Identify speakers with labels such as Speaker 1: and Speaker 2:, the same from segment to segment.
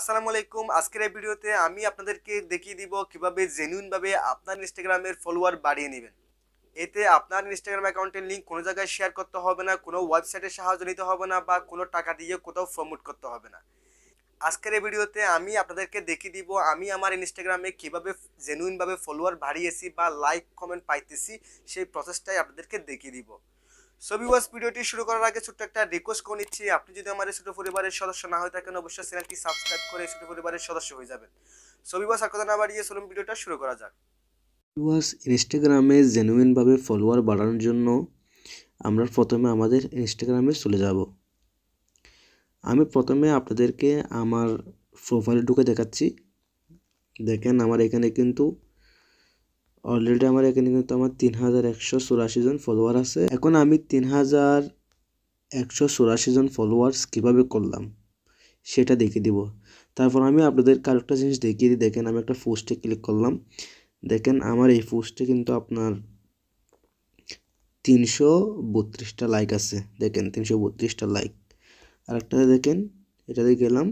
Speaker 1: আসসালামু আলাইকুম আজকের এই ভিডিওতে আমি আপনাদেরকে দেখিয়ে দিব কিভাবে জেনুইনভাবে আপনার ইনস্টাগ্রামের ফলোয়ার বাড়িয়ে নেবেন এতে আপনার ইনস্টাগ্রাম অ্যাকাউন্টের লিঙ্ক কোনো জায়গায় শেয়ার করতে হবে না কোনো ওয়েবসাইটের সাহায্য নিতে হবে না বা কোনো টাকা দিয়ে কোথাও প্রমোট করতে হবে না আজকের এই ভিডিওতে আমি আপনাদেরকে দেখিয়ে দিব আমি আমার ইনস্টাগ্রামে কীভাবে জেনুইনভাবে ফলোয়ার বাড়িয়েছি বা লাইক কমেন্ট পাইতেছি সেই প্রসেসটাই আপনাদেরকে দেখিয়ে দিব সো ভিউয়ার্স ভিডিওটি শুরু করার আগে ছোট্ট একটা রিকোয়েস্ট করে নিচ্ছি আপনি যদি আমার ছোট পরিবারের সদস্য না হয়ে থাকেন অবশ্যই চ্যানেলটি সাবস্ক্রাইব করে ছোট পরিবারের সদস্য হয়ে যাবেন সো ভিউয়ার্স আর কথা না বাড়িয়ে চলুন ভিডিওটা শুরু করা যাক
Speaker 2: ভিউয়ার্স ইনস্টাগ্রামে জেনুইনভাবে ফলোয়ার বাড়ানোর জন্য আমরা প্রথমে আমাদের ইনস্টাগ্রামে চলে যাব আমি প্রথমে আপনাদেরকে আমার প্রোফাইলে ঢুকে দেখাচ্ছি দেখেন আমার এখানে কিন্তু অলরেডি আমার এখানে কিন্তু আমার তিন হাজার একশো চুরাশি জন ফলোয়ার আছে এখন আমি তিন হাজার একশো চুরাশি জন ফলোয়ার্স কীভাবে করলাম সেটা দেখে দিব তারপর আমি আপনাদের আরেকটা জিনিস দেখিয়ে দিই দেখেন আমি একটা পোস্টে ক্লিক করলাম দেখেন আমার এই পোস্টে কিন্তু আপনার তিনশো বত্রিশটা লাইক আছে দেখেন তিনশো বত্রিশটা লাইক আরেকটাতে দেখেন এটাতে গেলাম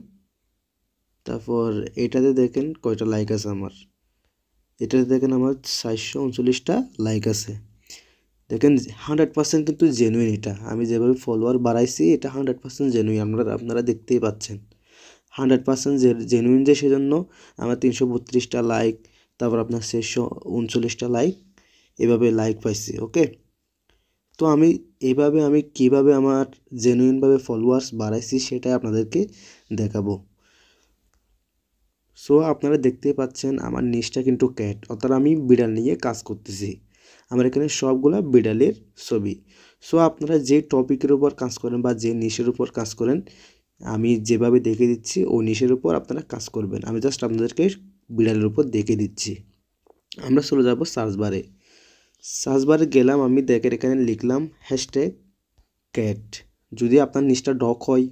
Speaker 2: তারপর এটাতে দেখেন কয়টা লাইক আছে আমার এটাতে দেখেন আমার চারশো উনচল্লিশটা লাইক আছে দেখেন হান্ড্রেড পার্সেন্ট কিন্তু জেনুইন এটা আমি যেভাবে ফলোয়ার বাড়াইছি এটা হান্ড্রেড পার্সেন্ট জেনুইন আপনারা আপনারা দেখতেই পাচ্ছেন হান্ড্রেড পার্সেন্ট জেনুইন যে সেজন্য আমার তিনশো বত্রিশটা লাইক তারপর আপনার চারশো উনচল্লিশটা লাইক এভাবে লাইক পাইছি ওকে তো আমি এভাবে আমি কিভাবে আমার জেনুইনভাবে ফলোয়ার্স বাড়াইছি সেটাই আপনাদেরকে দেখাবো সো আপনারা দেখতে পাচ্ছেন আমার নিচটা কিন্তু ক্যাট অর্থাৎ আমি বিড়াল নিয়ে কাজ করতেছি আমার এখানে সবগুলো বিড়ালের ছবি সো আপনারা যে টপিকের উপর কাজ করেন বা যে নিশের উপর কাজ করেন আমি যেভাবে দেখে দিচ্ছি ও নিশের উপর আপনারা কাজ করবেন আমি জাস্ট আপনাদেরকে বিড়ালের উপর দেখে দিচ্ছি আমরা চলে যাব সার্চবারে সার্চবারে গেলাম আমি দেখের এখানে লিখলাম হ্যাশট্যাগ ক্যাট যদি আপনার নিচটা ডক হয়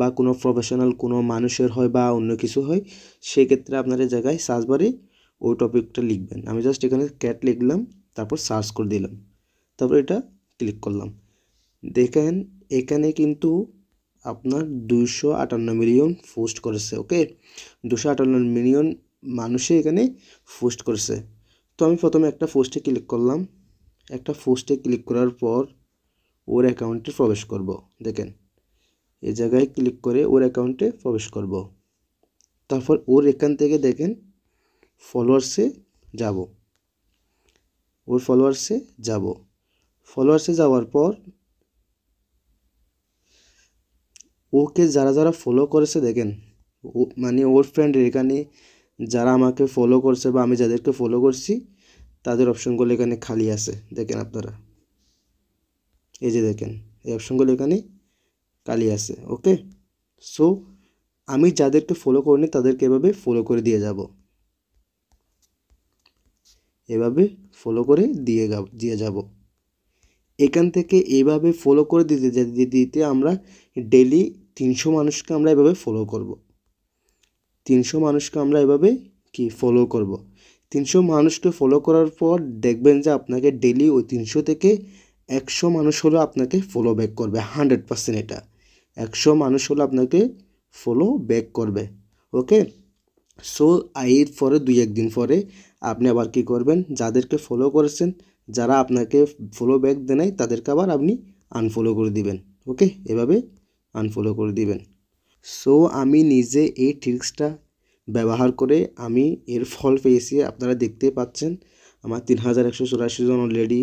Speaker 2: বা কোনো প্রফেশনাল কোনো মানুষের হয় বা অন্য কিছু হয় সেক্ষেত্রে আপনার জায়গায় সার্চ বারে ওই টপিকটা লিখবেন আমি জাস্ট এখানে ক্যাট লিখলাম তারপর সার্চ করে দিলাম তারপর এটা ক্লিক করলাম দেখেন এখানে কিন্তু আপনার দুইশো আটান্ন মিলিয়ন পোস্ট করেছে ওকে দুশো আটান্ন মিলিয়ন মানুষে এখানে পোস্ট করেছে তো আমি প্রথমে একটা পোস্টে ক্লিক করলাম একটা পোস্টে ক্লিক করার পর ওর অ্যাকাউন্টে প্রবেশ করব দেখেন এ জায়গায় ক্লিক করে ওর অ্যাকাউন্টে প্রবেশ করব তারপর ওর এখান থেকে দেখেন ফলোয়ার্সে যাব ওর ফলোয়ার্সে যাব ফলোয়ার্সে যাওয়ার পর ওকে যারা যারা ফলো করেছে দেখেন ও মানে ওর ফ্রেন্ডের এখানে যারা আমাকে ফলো করছে বা আমি যাদেরকে ফলো করছি তাদের অপশনগুলো এখানে খালি আছে দেখেন আপনারা এই যে দেখেন এই অপশনগুলো এখানে কালি আছে ওকে সো আমি যাদেরকে ফলো করিনি তাদেরকে এভাবে ফলো করে দিয়ে যাব এভাবে ফলো করে দিয়ে দিয়ে যাব এখান থেকে এভাবে ফলো করে দিতে দিতে আমরা ডেলি তিনশো মানুষকে আমরা এভাবে ফলো করব। তিনশো মানুষকে আমরা এভাবে কি ফলো করব। তিনশো মানুষকে ফলো করার পর দেখবেন যে আপনাকে ডেলি ওই তিনশো থেকে একশো মানুষ হলেও আপনাকে ফলো ব্যাক করবে হান্ড্রেড পার্সেন্ট এটা একশো মানুষ হলো আপনাকে ফলো ব্যাক করবে ওকে সো এর পরে দুই একদিন পরে আপনি আবার কি করবেন যাদেরকে ফলো করেছেন যারা আপনাকে ফলো ব্যাক দেয় তাদেরকে আবার আপনি আনফলো করে দিবেন ওকে এভাবে আনফলো করে দিবেন সো আমি নিজে এই ট্রিক্সটা ব্যবহার করে আমি এর ফল পেয়েছি আপনারা দেখতে পাচ্ছেন আমার তিন হাজার একশো চুরাশি জন অলরেডি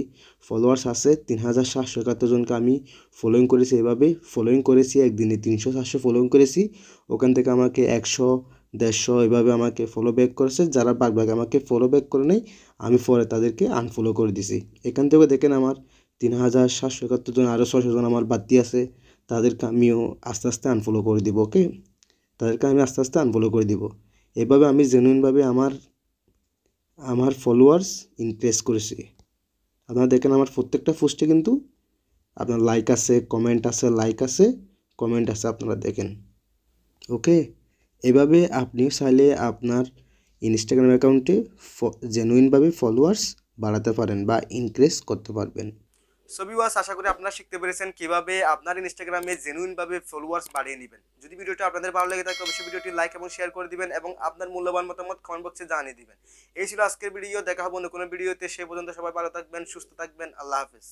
Speaker 2: ফলোয়ার্স আছে তিন হাজার সাতশো একাত্তর জনকে আমি ফলোয়িং করেছি এভাবে ফলোয়িং করেছি একদিনে তিনশো সাতশো ফলোয়িং করেছি ওখান থেকে আমাকে একশো দেড়শো এভাবে আমাকে ফলো ব্যাক করেছে যারা বাঘ আমাকে ফলো ব্যাক করে নেই আমি পরে তাদেরকে আনফলো করে দিছি এখান থেকে দেখেন আমার তিন হাজার সাতশো একাত্তর জন আরও ছশো জন আমার বাড়তি আছে তাদেরকে আমিও আস্তে আস্তে আনফলো করে দিব ওকে তাদেরকে আমি আস্তে আস্তে আনফলো করে দিব এভাবে আমি জেনুইনভাবে আমার আমার ফলোয়ার্স ইনক্রিজ করেছি আপনারা দেখেন আমার প্রত্যেকটা পোস্টে কিন্তু আপনার লাইক আছে কমেন্ট আছে লাইক আছে কমেন্ট আছে আপনারা দেখেন ওকে এভাবে আপনিও চাইলে আপনার ইনস্টাগ্রাম অ্যাকাউন্টে জেনুইনভাবে ফলোয়ার্স বাড়াতে পারেন বা ইনক্রিজ করতে পারবেন
Speaker 1: সো আশা করি আপনারা শিখতে পেরেছেন কিভাবে আপনার ইনস্টাগ্রামে জেনুইনভাবে ফলোয়ার্স বাড়িয়ে নেবেন যদি ভিডিওটি আপনাদের ভালো লেগে থাকে অবশ্যই ভিডিওটি লাইক এবং শেয়ার করে দিবেন এবং আপনার মূল্যবান মতামত কমেন্ট বক্সে জানিয়ে দিবেন এই ছিল আজকের ভিডিও দেখা হবো অন্য কোনো ভিডিওতে সে পর্যন্ত সবাই ভালো থাকবেন সুস্থ থাকবেন আল্লাহ হাফিজ